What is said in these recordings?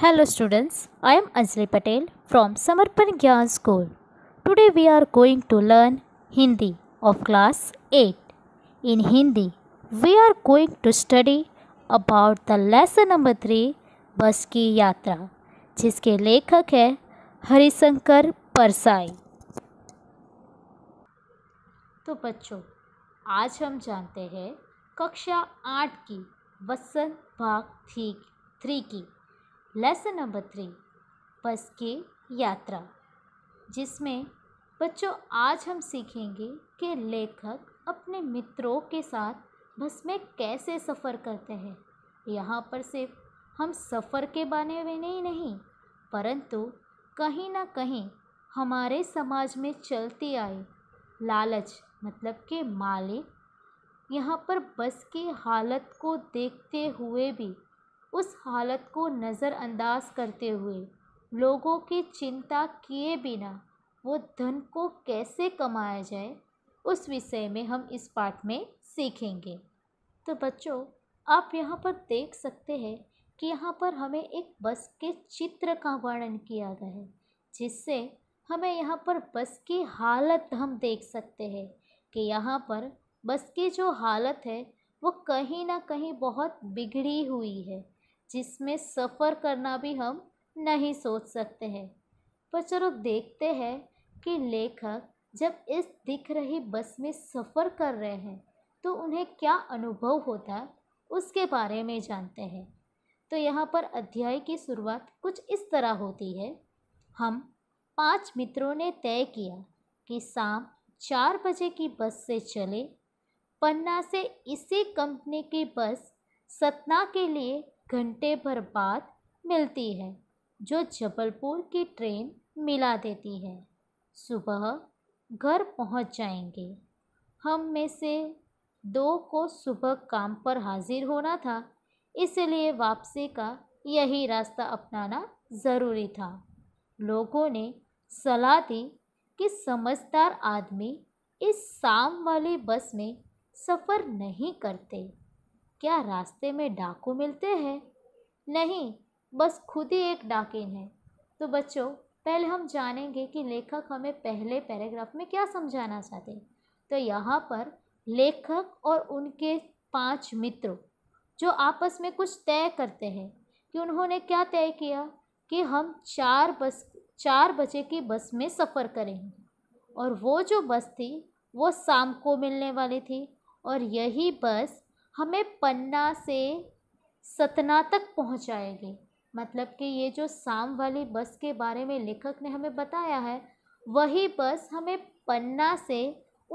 Hello students, I am Anjali Patel from Samarpan Gyan School. Today we are going to learn Hindi of class 8. In Hindi, we are going to study about the lesson number 3 बस की यात्रा जिसके लेखक है हरिशंकर परसाई तो बच्चों आज हम जानते हैं कक्षा आठ की वसंत भाग थी थ्री की लेसन नंबर थ्री बस की यात्रा जिसमें बच्चों आज हम सीखेंगे कि लेखक अपने मित्रों के साथ बस में कैसे सफ़र करते हैं यहाँ पर सिर्फ हम सफ़र के बारे में नहीं नहीं परंतु कहीं ना कहीं हमारे समाज में चलती आई लालच मतलब के मालिक यहाँ पर बस की हालत को देखते हुए भी उस हालत को नज़रअंदाज करते हुए लोगों की चिंता किए बिना वो धन को कैसे कमाया जाए उस विषय में हम इस पाठ में सीखेंगे तो बच्चों आप यहाँ पर देख सकते हैं कि यहाँ पर हमें एक बस के चित्र का वर्णन किया गया है जिससे हमें यहाँ पर बस की हालत हम देख सकते हैं कि यहाँ पर बस की जो हालत है वो कहीं ना कहीं बहुत बिगड़ी हुई है जिसमें सफ़र करना भी हम नहीं सोच सकते हैं पर चलो देखते हैं कि लेखक जब इस दिख रही बस में सफ़र कर रहे हैं तो उन्हें क्या अनुभव होता है उसके बारे में जानते हैं तो यहाँ पर अध्याय की शुरुआत कुछ इस तरह होती है हम पांच मित्रों ने तय किया कि शाम चार बजे की बस से चले पन्ना से इसी कंपनी की बस सतना के लिए घंटे भर बाद मिलती है जो जबलपुर की ट्रेन मिला देती है सुबह घर पहुंच जाएंगे हम में से दो को सुबह काम पर हाजिर होना था इसलिए वापसी का यही रास्ता अपनाना ज़रूरी था लोगों ने सलाह दी कि समझदार आदमी इस शाम वाली बस में सफ़र नहीं करते क्या रास्ते में डाकू मिलते हैं नहीं बस खुद ही एक डाकिन है तो बच्चों पहले हम जानेंगे कि लेखक हमें पहले पैराग्राफ में क्या समझाना चाहते हैं तो यहाँ पर लेखक और उनके पांच मित्रों जो आपस में कुछ तय करते हैं कि उन्होंने क्या तय किया कि हम चार बस चार बजे की बस में सफ़र करेंगे और वो जो बस थी वो शाम को मिलने वाली थी और यही बस हमें पन्ना से सतना तक पहुंचाएगी मतलब कि ये जो शाम वाली बस के बारे में लेखक ने हमें बताया है वही बस हमें पन्ना से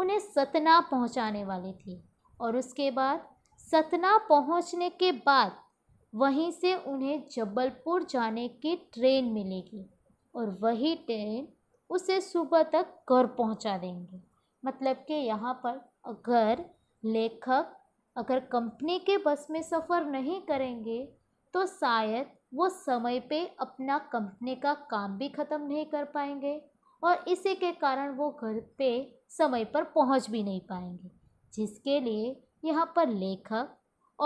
उन्हें सतना पहुंचाने वाली थी और उसके बाद सतना पहुंचने के बाद वहीं से उन्हें जबलपुर जाने की ट्रेन मिलेगी और वही ट्रेन उसे सुबह तक घर पहुंचा देंगे मतलब कि यहाँ पर अगर लेखक अगर कंपनी के बस में सफ़र नहीं करेंगे तो शायद वो समय पे अपना कंपनी का काम भी ख़त्म नहीं कर पाएंगे और इसी के कारण वो घर पे समय पर पहुंच भी नहीं पाएंगे जिसके लिए यहाँ पर लेखक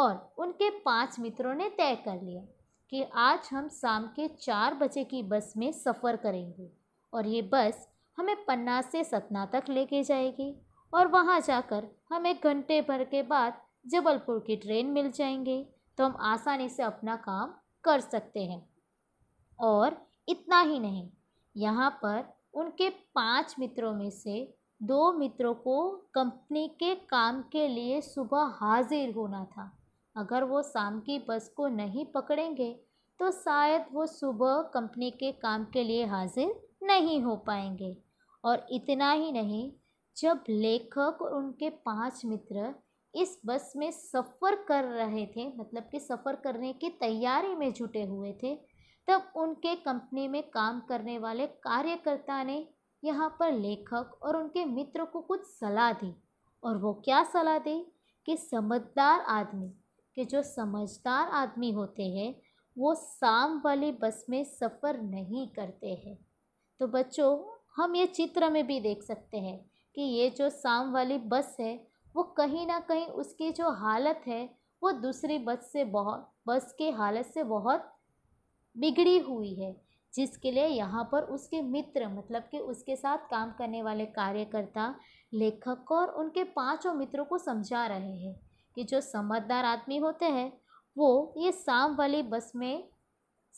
और उनके पांच मित्रों ने तय कर लिया कि आज हम शाम के चार बजे की बस में सफ़र करेंगे और ये बस हमें पन्ना से सतना तक लेके जाएगी और वहाँ जाकर हम एक घंटे भर के बाद जबलपुर की ट्रेन मिल जाएंगे तो हम आसानी से अपना काम कर सकते हैं और इतना ही नहीं यहाँ पर उनके पांच मित्रों में से दो मित्रों को कंपनी के काम के लिए सुबह हाजिर होना था अगर वो शाम की बस को नहीं पकड़ेंगे तो शायद वो सुबह कंपनी के काम के लिए हाजिर नहीं हो पाएंगे और इतना ही नहीं जब लेखक और उनके पांच मित्र इस बस में सफ़र कर रहे थे मतलब कि सफ़र करने की तैयारी में जुटे हुए थे तब उनके कंपनी में काम करने वाले कार्यकर्ता ने यहाँ पर लेखक और उनके मित्र को कुछ सलाह दी और वो क्या सलाह दी कि समझदार आदमी कि जो समझदार आदमी होते हैं वो शाम वाली बस में सफ़र नहीं करते हैं तो बच्चों हम ये चित्र में भी देख सकते हैं कि ये जो शाम वाली बस है वो कहीं ना कहीं उसकी जो हालत है वो दूसरी बस से बहुत बस की हालत से बहुत बिगड़ी हुई है जिसके लिए यहाँ पर उसके मित्र मतलब कि उसके साथ काम करने वाले कार्यकर्ता लेखक और उनके पांचों मित्रों को समझा रहे हैं कि जो समझदार आदमी होते हैं वो ये शाम वाली बस में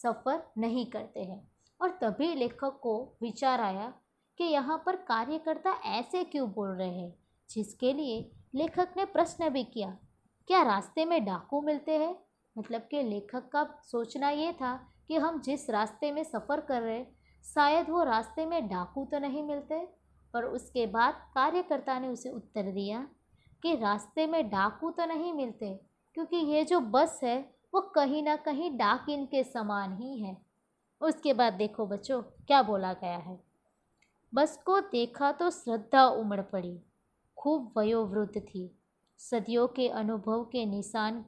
सफ़र नहीं करते हैं और तभी लेखक को विचार आया कि यहाँ पर कार्यकर्ता ऐसे क्यों बोल रहे हैं जिसके लिए लेखक ने प्रश्न भी किया क्या रास्ते में डाकू मिलते हैं मतलब कि लेखक का सोचना ये था कि हम जिस रास्ते में सफ़र कर रहे शायद वो रास्ते में डाकू तो नहीं मिलते पर उसके बाद कार्यकर्ता ने उसे उत्तर दिया कि रास्ते में डाकू तो नहीं मिलते क्योंकि ये जो बस है वो कहीं ना कहीं डाक इनके समान ही है उसके बाद देखो बच्चों क्या बोला गया है बस को देखा तो श्रद्धा उमड़ पड़ी खूब वयोवृद्ध थी सदियों के अनुभव के निशान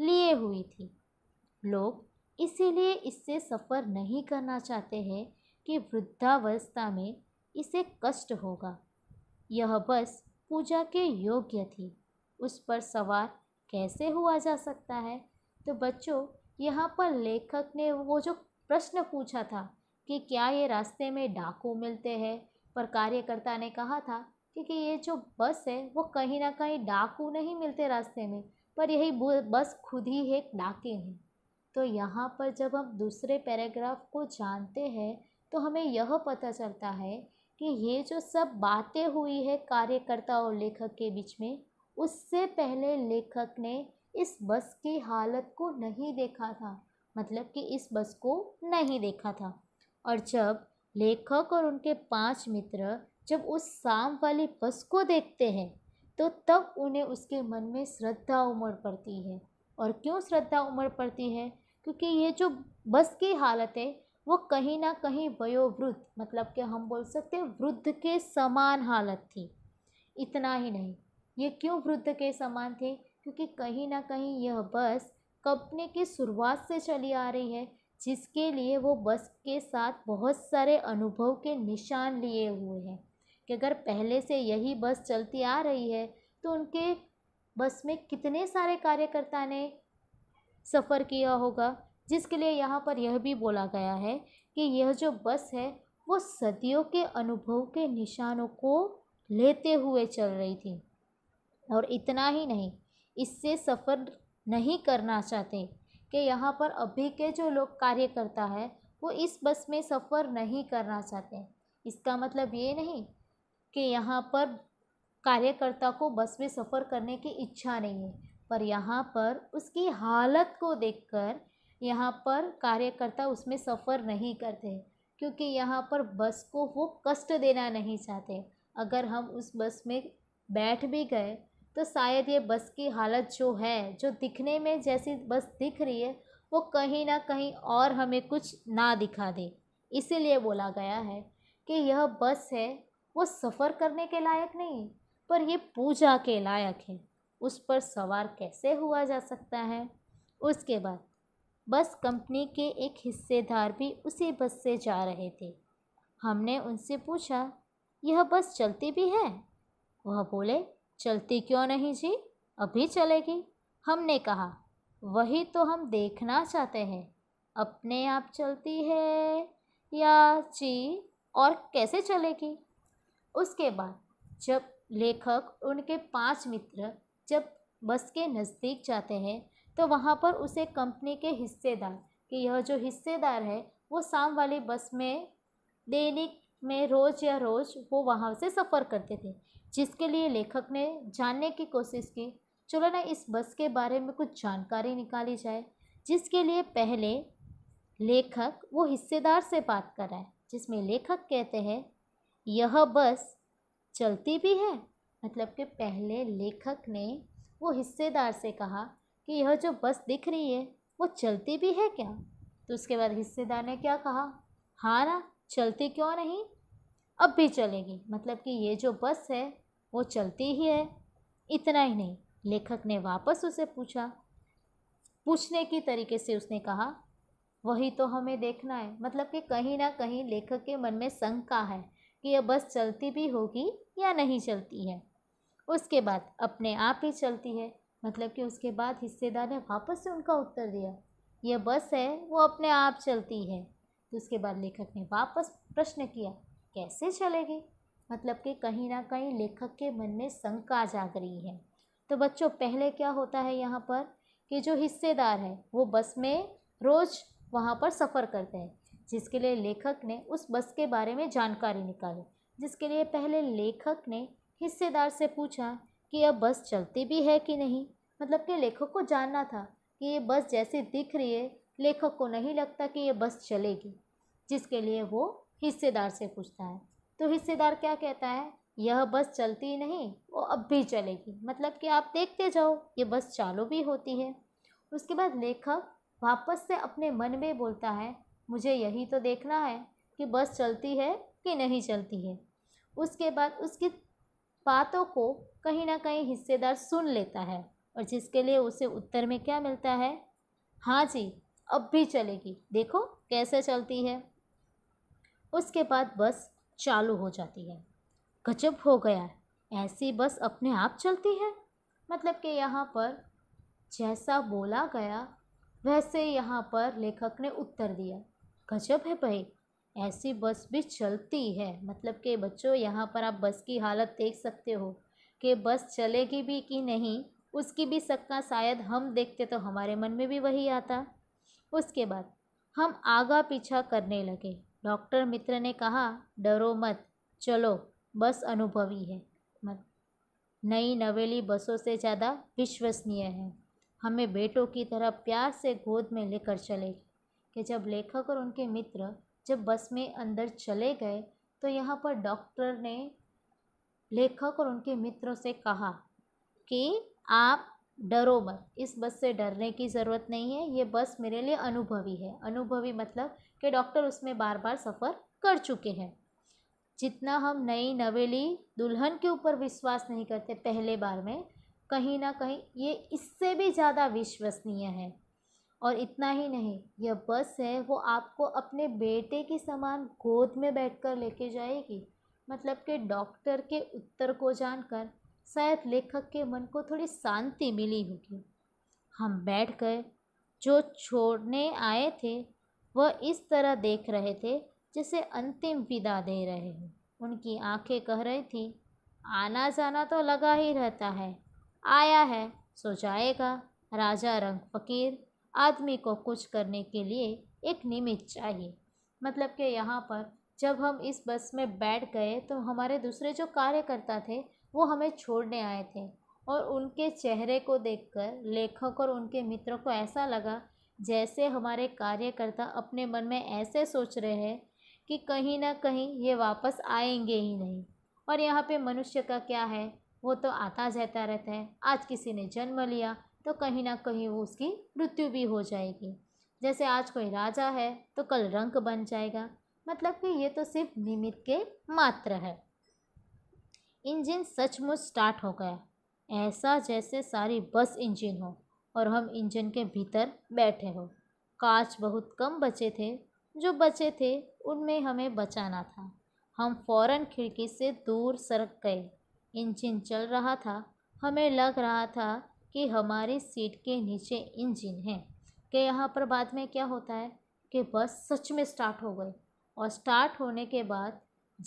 लिए हुई थी लोग इसीलिए इससे सफ़र नहीं करना चाहते हैं कि वृद्धावस्था में इसे कष्ट होगा यह बस पूजा के योग्य थी उस पर सवार कैसे हुआ जा सकता है तो बच्चों यहाँ पर लेखक ने वो जो प्रश्न पूछा था कि क्या ये रास्ते में डाकू मिलते हैं पर कार्यकर्ता ने कहा था क्योंकि ये जो बस है वो कहीं ना कहीं डाकू नहीं मिलते रास्ते में पर यही बस खुद ही एक डाके हैं तो यहाँ पर जब हम दूसरे पैराग्राफ को जानते हैं तो हमें यह पता चलता है कि ये जो सब बातें हुई है कार्यकर्ता और लेखक के बीच में उससे पहले लेखक ने इस बस की हालत को नहीं देखा था मतलब कि इस बस को नहीं देखा था और जब लेखक और उनके पांच मित्र जब उस शाम वाली बस को देखते हैं तो तब उन्हें उसके मन में श्रद्धा उमड़ पड़ती है और क्यों श्रद्धा उमड़ पड़ती है क्योंकि ये जो बस की हालत है वो कहीं ना कहीं वयोवृद्ध मतलब कि हम बोल सकते हैं वृद्ध के समान हालत थी इतना ही नहीं ये क्यों वृद्ध के समान थे क्योंकि कहीं ना कहीं यह बस कंपनी की शुरुआत से चली आ रही है जिसके लिए वो बस के साथ बहुत सारे अनुभव के निशान लिए हुए हैं कि अगर पहले से यही बस चलती आ रही है तो उनके बस में कितने सारे कार्यकर्ता ने सफ़र किया होगा जिसके लिए यहाँ पर यह भी बोला गया है कि यह जो बस है वो सदियों के अनुभव के निशानों को लेते हुए चल रही थी और इतना ही नहीं इससे सफ़र नहीं करना चाहते कि यहाँ पर अभी के जो लोग कार्यकर्ता है वो इस बस में सफ़र नहीं करना चाहते इसका मतलब ये नहीं कि यहाँ पर कार्यकर्ता को बस में सफ़र करने की इच्छा नहीं है पर यहाँ पर उसकी हालत को देखकर यहाँ पर कार्यकर्ता उसमें सफ़र नहीं करते क्योंकि यहाँ पर बस को वो कष्ट देना नहीं चाहते अगर हम उस बस में बैठ भी गए तो शायद ये बस की हालत जो है जो दिखने में जैसी बस दिख रही है वो कहीं ना कहीं और हमें कुछ ना दिखा दे इसीलिए बोला गया है कि यह बस है वो सफ़र करने के लायक नहीं पर ये पूजा के लायक है उस पर सवार कैसे हुआ जा सकता है उसके बाद बस कंपनी के एक हिस्सेदार भी उसी बस से जा रहे थे हमने उनसे पूछा यह बस चलती भी है वह बोले चलती क्यों नहीं जी अभी चलेगी हमने कहा वही तो हम देखना चाहते हैं अपने आप चलती है या जी और कैसे चलेगी उसके बाद जब लेखक उनके पांच मित्र जब बस के नज़दीक जाते हैं तो वहाँ पर उसे कंपनी के हिस्सेदार कि यह जो हिस्सेदार है वो शाम वाली बस में दैनिक में रोज़ या रोज़ वो वहाँ से सफ़र करते थे जिसके लिए लेखक ने जानने की कोशिश की चलो ना इस बस के बारे में कुछ जानकारी निकाली जाए जिसके लिए पहले लेखक वो हिस्सेदार से बात कर रहा है जिसमें लेखक कहते हैं यह बस चलती भी है मतलब कि पहले लेखक ने वो हिस्सेदार से कहा कि यह जो बस दिख रही है वो चलती भी है क्या तो उसके बाद हिस्सेदार ने क्या कहा हाँ ना चलती क्यों नहीं अब भी चलेगी मतलब कि ये जो बस है वो चलती ही है इतना ही नहीं लेखक ने वापस उसे पूछा पूछने की तरीके से उसने कहा वही तो हमें देखना है मतलब कि कहीं ना कहीं लेखक के मन में शंका है कि यह बस चलती भी होगी या नहीं चलती है उसके बाद अपने आप ही चलती है मतलब कि उसके बाद हिस्सेदार ने वापस से उनका उत्तर दिया यह बस है वो अपने आप चलती है तो उसके बाद लेखक ने वापस प्रश्न किया कैसे चलेगी मतलब कि कहीं ना कहीं लेखक के मन में शंका जाग रही है तो बच्चों पहले क्या होता है यहाँ पर कि जो हिस्सेदार है वो बस में रोज़ वहाँ पर सफ़र करते हैं जिसके लिए लेखक ने उस बस के बारे में जानकारी निकाली जिसके लिए पहले लेखक ने हिस्सेदार से पूछा कि यह बस चलती भी है कि नहीं मतलब कि लेखक को जानना था कि ये बस जैसी दिख रही है लेखक को नहीं लगता कि ये बस चलेगी जिसके लिए वो हिस्सेदार से पूछता है तो हिस्सेदार क्या कहता है यह बस चलती नहीं वो अब भी चलेगी मतलब कि आप देखते जाओ ये बस चालू भी होती है उसके बाद लेखक वापस से अपने मन में बोलता है मुझे यही तो देखना है कि बस चलती है कि नहीं चलती है उसके बाद उसकी बातों को कहीं ना कहीं हिस्सेदार सुन लेता है और जिसके लिए उसे उत्तर में क्या मिलता है हाँ जी अब भी चलेगी देखो कैसे चलती है उसके बाद बस चालू हो जाती है गजब हो गया ऐसी बस अपने आप चलती है मतलब कि यहाँ पर जैसा बोला गया वैसे यहाँ पर लेखक ने उत्तर दिया गजब है भाई ऐसी बस भी चलती है मतलब कि बच्चों यहाँ पर आप बस की हालत देख सकते हो कि बस चलेगी भी कि नहीं उसकी भी सक्का शायद हम देखते तो हमारे मन में भी वही आता उसके बाद हम आगा पीछा करने लगे डॉक्टर मित्र ने कहा डरो मत चलो बस अनुभवी है मत नई नवेली बसों से ज़्यादा विश्वसनीय है हमें बेटों की तरह प्यार से गोद में लेकर चलेगी कि जब लेखक और उनके मित्र जब बस में अंदर चले गए तो यहाँ पर डॉक्टर ने लेखक और उनके मित्रों से कहा कि आप डरो मत इस बस से डरने की ज़रूरत नहीं है ये बस मेरे लिए अनुभवी है अनुभवी मतलब कि डॉक्टर उसमें बार बार सफ़र कर चुके हैं जितना हम नई नवेली दुल्हन के ऊपर विश्वास नहीं करते पहले बार में कहीं ना कहीं ये इससे भी ज़्यादा विश्वसनीय है और इतना ही नहीं यह बस है वो आपको अपने बेटे की समान गोद में बैठकर लेके जाएगी मतलब कि डॉक्टर के उत्तर को जानकर शायद लेखक के मन को थोड़ी शांति मिली होगी हम बैठ गए जो छोड़ने आए थे वह इस तरह देख रहे थे जैसे अंतिम विदा दे रहे हों उनकी आंखें कह रही थी आना जाना तो लगा ही रहता है आया है सो जाएगा राजा रंग फकीर आदमी को कुछ करने के लिए एक निमित्त चाहिए मतलब कि यहाँ पर जब हम इस बस में बैठ गए तो हमारे दूसरे जो कार्यकर्ता थे वो हमें छोड़ने आए थे और उनके चेहरे को देखकर लेखक और उनके मित्रों को ऐसा लगा जैसे हमारे कार्यकर्ता अपने मन में ऐसे सोच रहे हैं कि कहीं ना कहीं ये वापस आएंगे ही नहीं और यहाँ पे मनुष्य का क्या है वो तो आता जाता रहता है आज किसी ने जन्म लिया तो कहीं ना कहीं वो उसकी मृत्यु भी हो जाएगी जैसे आज कोई राजा है तो कल रंक बन जाएगा मतलब कि ये तो सिर्फ निमित्त के मात्र है इंजन सचमुच स्टार्ट हो गया ऐसा जैसे सारी बस इंजन हो और हम इंजन के भीतर बैठे हो कांच बहुत कम बचे थे जो बचे थे उनमें हमें बचाना था हम फौरन खिड़की से दूर सरक गए इंजन चल रहा था हमें लग रहा था कि हमारी सीट के नीचे इंजन है कि यहाँ पर बाद में क्या होता है कि बस सच में स्टार्ट हो गई और स्टार्ट होने के बाद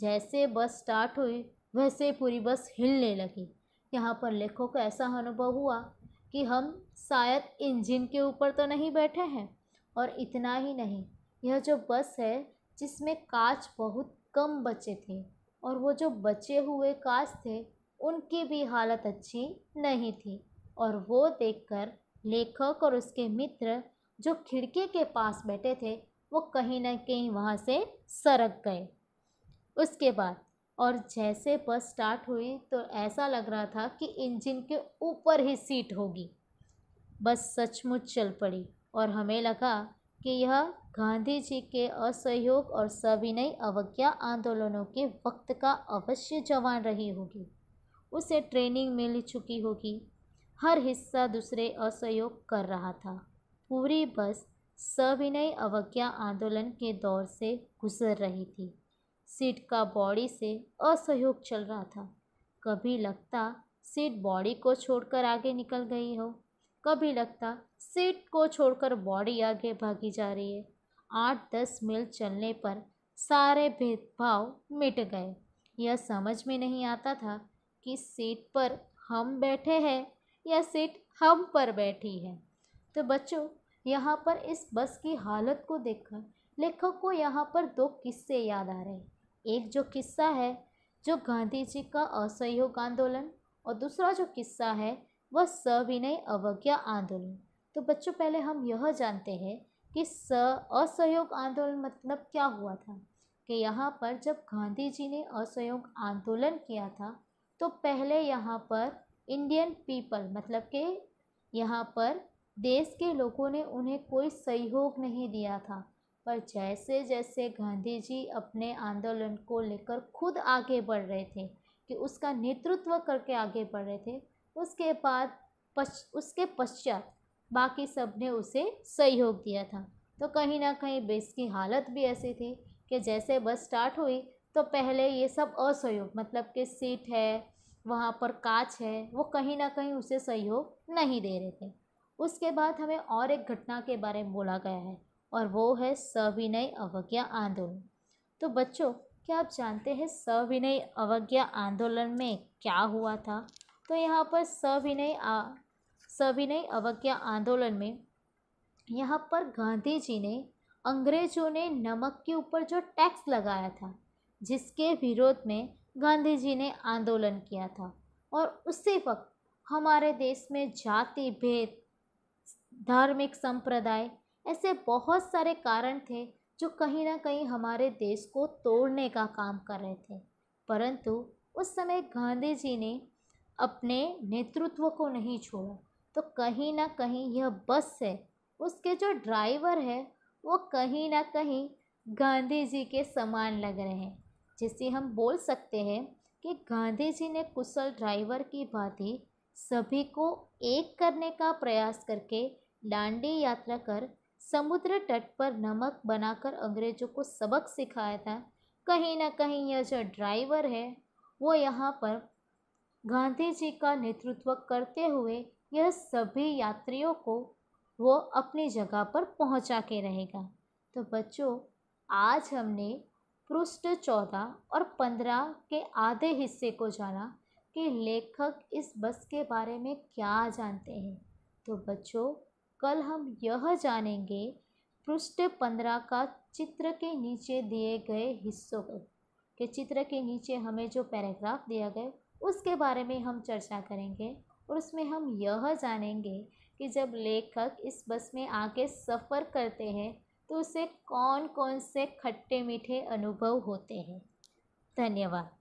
जैसे बस स्टार्ट हुई वैसे पूरी बस हिलने लगी यहाँ पर लेखों को ऐसा अनुभव हुआ कि हम शायद इंजन के ऊपर तो नहीं बैठे हैं और इतना ही नहीं यह जो बस है जिसमें कांच बहुत कम बचे थे और वो जो बचे हुए कांच थे उनकी भी हालत अच्छी नहीं थी और वो देखकर लेखक और उसके मित्र जो खिड़की के पास बैठे थे वो कहीं ना कहीं वहाँ से सरक गए उसके बाद और जैसे बस स्टार्ट हुई तो ऐसा लग रहा था कि इंजन के ऊपर ही सीट होगी बस सचमुच चल पड़ी और हमें लगा कि यह गांधी जी के असहयोग और सविनय अवज्ञा आंदोलनों के वक्त का अवश्य जवान रही होगी उसे ट्रेनिंग मिल चुकी होगी हर हिस्सा दूसरे असहयोग कर रहा था पूरी बस सविनय अवज्ञा आंदोलन के दौर से गुजर रही थी सीट का बॉडी से असहयोग चल रहा था कभी लगता सीट बॉडी को छोड़कर आगे निकल गई हो कभी लगता सीट को छोड़कर बॉडी आगे भागी जा रही है आठ दस मील चलने पर सारे भेदभाव मिट गए यह समझ में नहीं आता था कि सीट पर हम बैठे हैं या सीट हम पर बैठी है तो बच्चों यहाँ पर इस बस की हालत को देखकर लेखक को यहाँ पर दो किस्से याद आ रहे हैं एक जो किस्सा है जो गांधी जी का असहयोग आंदोलन और दूसरा जो किस्सा है वह सविनय अवज्ञा आंदोलन तो बच्चों पहले हम यह जानते हैं कि स असहयोग आंदोलन मतलब क्या हुआ था कि यहाँ पर जब गांधी जी ने असहयोग आंदोलन किया था तो पहले यहाँ पर इंडियन पीपल मतलब के यहाँ पर देश के लोगों ने उन्हें कोई सहयोग नहीं दिया था पर जैसे जैसे गांधी जी अपने आंदोलन को लेकर खुद आगे बढ़ रहे थे कि उसका नेतृत्व करके आगे बढ़ रहे थे उसके बाद पश्च उसके पश्चात बाकी सब ने उसे सहयोग दिया था तो कहीं ना कहीं बेस की हालत भी ऐसी थी कि जैसे बस स्टार्ट हुई तो पहले ये सब असहयोग मतलब कि सीट है वहाँ पर कांच है वो कहीं ना कहीं उसे सहयोग नहीं दे रहे थे उसके बाद हमें और एक घटना के बारे में बोला गया है और वो है सविनय अवज्ञा आंदोलन तो बच्चों क्या आप जानते हैं सविनय अवज्ञा आंदोलन में क्या हुआ था तो यहाँ पर सविनय सविनय अवज्ञा आंदोलन में यहाँ पर गांधी जी ने अंग्रेजों ने नमक के ऊपर जो टैक्स लगाया था जिसके विरोध में गांधी जी ने आंदोलन किया था और उसी वक्त हमारे देश में जाति भेद धार्मिक संप्रदाय ऐसे बहुत सारे कारण थे जो कहीं ना कहीं हमारे देश को तोड़ने का काम कर रहे थे परंतु उस समय गांधी जी ने अपने नेतृत्व को नहीं छोड़ा तो कहीं ना कहीं यह बस है उसके जो ड्राइवर है वो कहीं ना कहीं गांधी जी के समान लग रहे हैं जिसे हम बोल सकते हैं कि गांधी जी ने कुशल ड्राइवर की भांति सभी को एक करने का प्रयास करके डांडी यात्रा कर समुद्र तट पर नमक बनाकर अंग्रेजों को सबक सिखाया था कहीं ना कहीं यह जो ड्राइवर है वो यहाँ पर गांधी जी का नेतृत्व करते हुए यह सभी यात्रियों को वो अपनी जगह पर पहुँचा के रहेगा तो बच्चों आज हमने पृष्ठ चौदह और पंद्रह के आधे हिस्से को जाना कि लेखक इस बस के बारे में क्या जानते हैं तो बच्चों कल हम यह जानेंगे पृष्ठ पंद्रह का चित्र के नीचे दिए गए हिस्सों को के चित्र के नीचे हमें जो पैराग्राफ दिया गया उसके बारे में हम चर्चा करेंगे और उसमें हम यह जानेंगे कि जब लेखक इस बस में आके सफ़र करते हैं तो उसे कौन कौन से खट्टे मीठे अनुभव होते हैं धन्यवाद